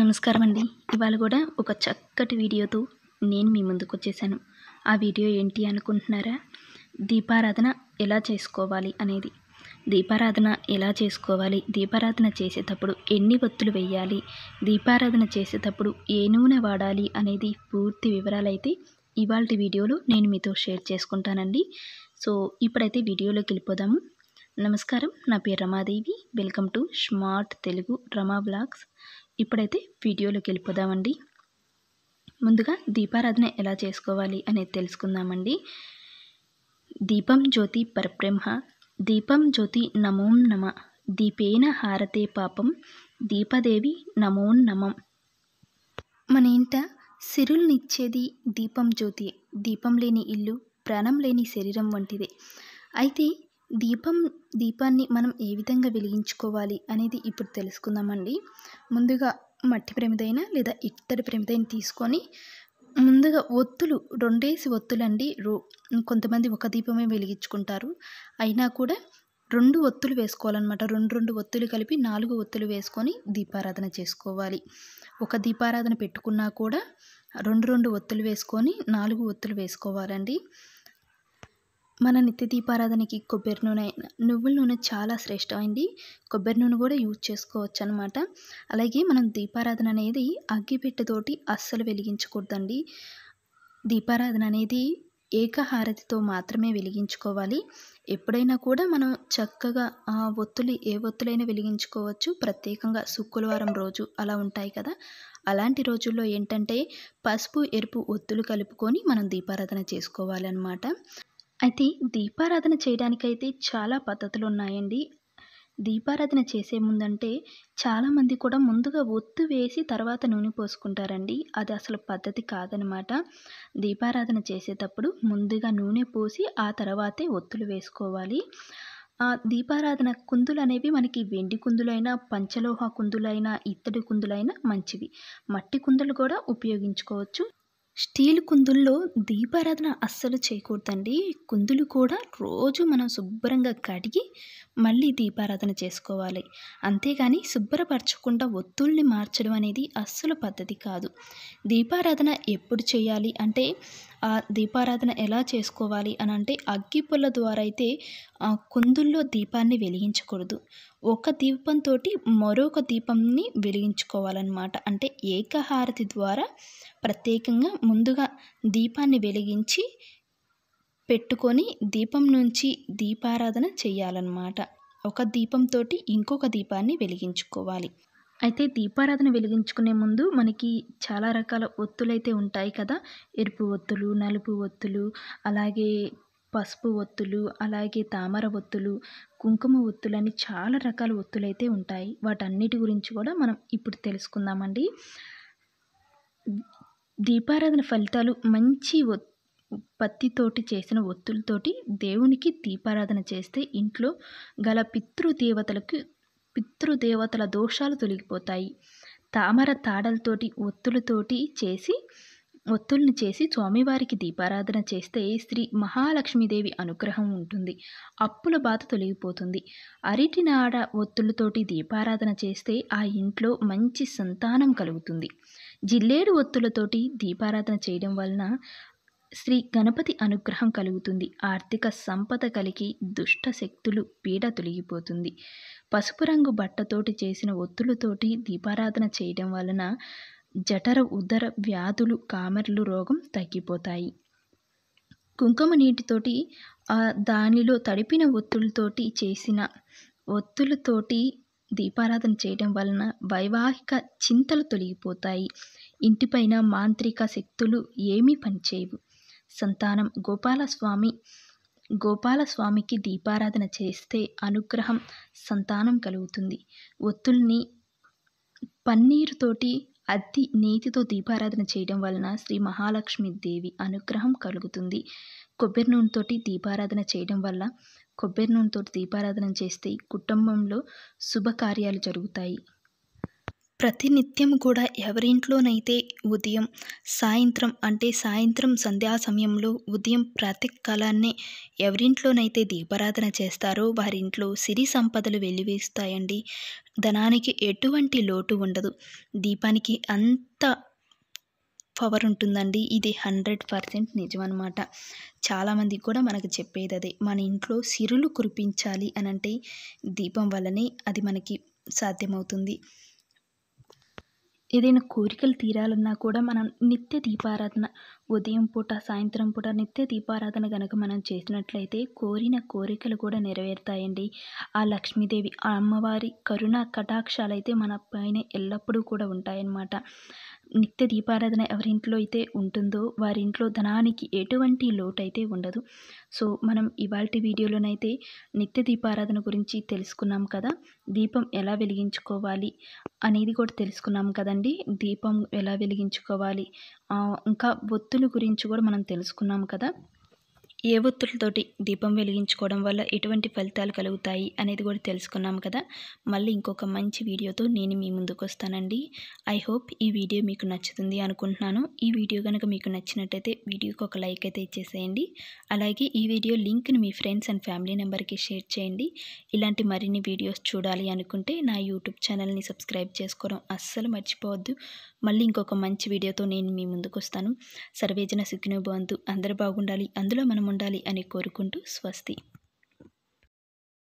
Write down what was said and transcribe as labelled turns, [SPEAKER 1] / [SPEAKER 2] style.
[SPEAKER 1] నమస్కారం అండి ఇవాళ కూడా ఒక చక్కటి వీడియోతో నేను మీ ముందుకు వచ్చేసాను ఆ వీడియో ఏంటి అనుకుంటున్నారా దీపారాధన ఎలా చేసుకోవాలి అనేది దీపారాధన ఎలా చేసుకోవాలి దీపారాధన చేసేటప్పుడు ఎన్ని ఒత్తులు వేయాలి దీపారాధన చేసేటప్పుడు ఏ నూనె వాడాలి అనేది పూర్తి వివరాలైతే ఇవాళ వీడియోలో నేను మీతో షేర్ చేసుకుంటానండి సో ఇప్పుడైతే వీడియోలోకి వెళ్ళిపోదాము నమస్కారం నా పేరు Ramadevi welcome to smart Telugu Rama blogs ఇప్పుడైతే వీడియోలోకి వెళ్ళిపోదామండి ముందుగా దీపారాధన ఎలా చేసుకోవాలి అనేది తెలుసుకుందామండి దీపం జ్యోతి పరబ్రహ్మ దీపం జ్యోతి నమోం నమ దీపేన హారతే పాపం దీపదేవి నమోం నమం మన ఇంట సిరుల్నిచ్చేది దీపం జ్యోతి దీపం లేని ఇల్లు ప్రాణం లేని శరీరం వంటిదే అయితే దీపం దీపాన్ని మనం ఏ విధంగా వెలిగించుకోవాలి అనేది ఇప్పుడు తెలుసుకుందామండి ముందుగా మట్టి ప్రమిదైన లేదా ఇత్తడి ప్రమిదైన తీసుకొని ముందుగా ఒత్తులు రెండేసి ఒత్తులండి రో కొంతమంది ఒక దీపమే వెలిగించుకుంటారు అయినా కూడా రెండు ఒత్తులు వేసుకోవాలన్నమాట రెండు రెండు ఒత్తులు కలిపి నాలుగు ఒత్తులు వేసుకొని దీపారాధన చేసుకోవాలి ఒక దీపారాధన పెట్టుకున్నా కూడా రెండు రెండు ఒత్తులు వేసుకొని నాలుగు ఒత్తులు వేసుకోవాలండి మన నిత్య దీపారాధనకి కొబ్బరి నూనె నువ్వుల నూనె చాలా శ్రేష్టమైంది కొబ్బరి నూనె కూడా యూజ్ చేసుకోవచ్చు అనమాట అలాగే మనం దీపారాధన అనేది అగ్గిపెట్టెతోటి అస్సలు వెలిగించకూడదండి దీపారాధన అనేది ఏకహారతితో మాత్రమే వెలిగించుకోవాలి ఎప్పుడైనా కూడా మనం చక్కగా ఆ ఒత్తులు ఏ ఒత్తులైనా వెలిగించుకోవచ్చు ప్రత్యేకంగా శుక్రవారం రోజు అలా ఉంటాయి కదా అలాంటి రోజుల్లో ఏంటంటే పసుపు ఎరుపు ఒత్తులు కలుపుకొని మనం దీపారాధన చేసుకోవాలన్నమాట అయితే దీపారాధన చేయడానికైతే చాలా పద్ధతులు ఉన్నాయండి దీపారాధన చేసే ముందంటే చాలామంది కూడా ముందుగా ఒత్తు వేసి తర్వాత నూనె పోసుకుంటారండి అది అసలు పద్ధతి కాదనమాట దీపారాధన చేసేటప్పుడు ముందుగా నూనె పోసి ఆ తర్వాతే ఒత్తులు వేసుకోవాలి ఆ దీపారాధన కుందులు అనేవి మనకి వెండి కుందులైనా పంచలోహ కుందులైనా ఇత్తడి కుందులైనా మంచివి మట్టి కుందులు కూడా ఉపయోగించుకోవచ్చు స్టీల్ కుందుల్లో దీపారాధన అస్సలు చేయకూడదండి కుందులు కూడా రోజు మనం శుభ్రంగా కడిగి మళ్ళీ దీపారాధన చేసుకోవాలి అంతేగాని శుభ్రపరచకుండా ఒత్తుల్ని మార్చడం అనేది అస్సలు పద్ధతి కాదు దీపారాధన ఎప్పుడు చేయాలి అంటే ఆ దీపారాధన ఎలా చేసుకోవాలి అని అంటే అగ్గి పుల్ల ద్వారా అయితే కుందుల్లో దీపాన్ని వెలిగించకూడదు ఒక దీపంతో మరొక దీపంని వెలిగించుకోవాలన్నమాట అంటే ఏకహారతి ద్వారా ప్రత్యేకంగా ముందుగా దీపాన్ని వెలిగించి పెట్టుకొని దీపం నుంచి దీపారాధన చేయాలన్నమాట ఒక దీపంతో ఇంకొక దీపాన్ని వెలిగించుకోవాలి అయితే దీపారాధన వెలిగించుకునే ముందు మనకి చాలా రకాల ఒత్తులైతే ఉంటాయి కదా ఎరుపు ఒత్తులు నలుపు ఒత్తులు అలాగే పసుపు ఒత్తులు అలాగే తామర ఒత్తులు కుంకుమ ఒత్తులు అని చాలా రకాల ఒత్తులు అయితే ఉంటాయి వాటన్నిటి గురించి కూడా మనం ఇప్పుడు తెలుసుకుందామండి దీపారాధన ఫలితాలు మంచి ఒత్ పత్తితోటి చేసిన ఒత్తులతోటి దేవునికి దీపారాధన చేస్తే ఇంట్లో గల పితృదేవతలకు పితృదేవతల దోషాలు తొలగిపోతాయి తామర తాడలతోటి ఒత్తులతోటి చేసి ఒత్తుల్ని చేసి స్వామివారికి దీపారాధన చేస్తే శ్రీ మహాలక్ష్మీదేవి అనుగ్రహం ఉంటుంది అప్పుల బాధ తొలగిపోతుంది అరిటి నాడ ఒత్తులతోటి దీపారాధన చేస్తే ఆ ఇంట్లో మంచి సంతానం కలుగుతుంది జిల్లేడు ఒత్తులతోటి దీపారాధన చేయడం వలన శ్రీ గణపతి అనుగ్రహం కలుగుతుంది ఆర్థిక సంపద కలిగి దుష్ట శక్తులు పీడ తొలగిపోతుంది పసుపు రంగు బట్టతోటి చేసిన ఒత్తులతోటి దీపారాధన చేయడం వలన జఠర ఉదర వ్యాధులు కామెర్లు రోగం తగ్గిపోతాయి కుంకుమ నీటితోటి దానిలో తడిపిన ఒత్తులతోటి చేసిన ఒత్తులతోటి దీపారాధన చేయడం వలన వైవాహిక చింతలు తొలగిపోతాయి ఇంటిపైన మాంత్రిక శక్తులు ఏమీ పనిచేయవు సంతానం గోపాలస్వామి గోపాలస్వామికి దీపారాధన చేస్తే అనుగ్రహం సంతానం కలుగుతుంది ఒత్తుల్ని పన్నీరుతోటి అతి నేతితో దీపారాధన చేయడం వలన శ్రీ మహాలక్ష్మి దేవి అనుగ్రహం కలుగుతుంది కొబ్బరి నూనెతోటి దీపారాధన చేయడం వల్ల కొబ్బరి నూనెతోటి దీపారాధన చేస్తే కుటుంబంలో శుభకార్యాలు జరుగుతాయి ప్రతినిత్యం కూడా ఎవరింట్లోనైతే ఉదయం సాయంత్రం అంటే సాయంత్రం సంధ్యా సమయంలో ఉదయం కాలాన్నే ఎవరింట్లోనైతే దీపారాధన చేస్తారో వారింట్లో సిరి సంపదలు వెలివేస్తాయండి ధనానికి ఎటువంటి లోటు ఉండదు దీపానికి అంత పవర్ ఉంటుందండి ఇది హండ్రెడ్ పర్సెంట్ నిజమన్నమాట చాలామంది కూడా మనకు చెప్పేది అదే మన ఇంట్లో సిరులు కురిపించాలి అనంటే దీపం వల్లనే అది మనకి సాధ్యమవుతుంది ఏదైనా కోరికలు తీరాలన్నా కూడా మనం నిత్య దీపారాధన ఉదయం పూట సాయంత్రం పూట నిత్య దీపారాధన కనుక మనం చేసినట్లయితే కోరిన కోరికలు కూడా నెరవేరుతాయండి ఆ లక్ష్మీదేవి ఆ అమ్మవారి కరుణ కటాక్షాలు అయితే మన పైన ఎల్లప్పుడూ కూడా ఉంటాయన్నమాట నిత్య దీపారాధన ఎవరింట్లో అయితే ఉంటుందో వారింట్లో ధనానికి ఎటువంటి అయితే ఉండదు సో మనం ఇవాళ వీడియోలోనైతే నిత్య దీపారాధన గురించి తెలుసుకున్నాం కదా దీపం ఎలా వెలిగించుకోవాలి అనేది కూడా తెలుసుకున్నాం కదండి దీపం ఎలా వెలిగించుకోవాలి ఇంకా ఒత్తులు గురించి కూడా మనం తెలుసుకున్నాం కదా ఏ ఒత్తులతోటి దీపం వెలిగించుకోవడం వల్ల ఎటువంటి ఫలితాలు కలుగుతాయి అనేది కూడా తెలుసుకున్నాం కదా మళ్ళీ ఇంకొక మంచి వీడియోతో నేను మీ ముందుకు వస్తానండి ఐ హోప్ ఈ వీడియో మీకు నచ్చుతుంది అనుకుంటున్నాను ఈ వీడియో కనుక మీకు నచ్చినట్టయితే వీడియోకి ఒక లైక్ అయితే ఇచ్చేసేయండి అలాగే ఈ వీడియో లింక్ని మీ ఫ్రెండ్స్ అండ్ ఫ్యామిలీ నెంబర్కి షేర్ చేయండి ఇలాంటి మరిన్ని వీడియోస్ చూడాలి అనుకుంటే నా యూట్యూబ్ ఛానల్ని సబ్స్క్రైబ్ చేసుకోవడం అస్సలు మర్చిపోవద్దు మళ్ళీ ఇంకొక మంచి వీడియోతో నేను మీ ముందుకు వస్తాను సర్వేజన సుఖినో బంధు అందరూ బాగుండాలి అందులో మనం ఉండాలి అని కోరుకుంటూ స్వస్తి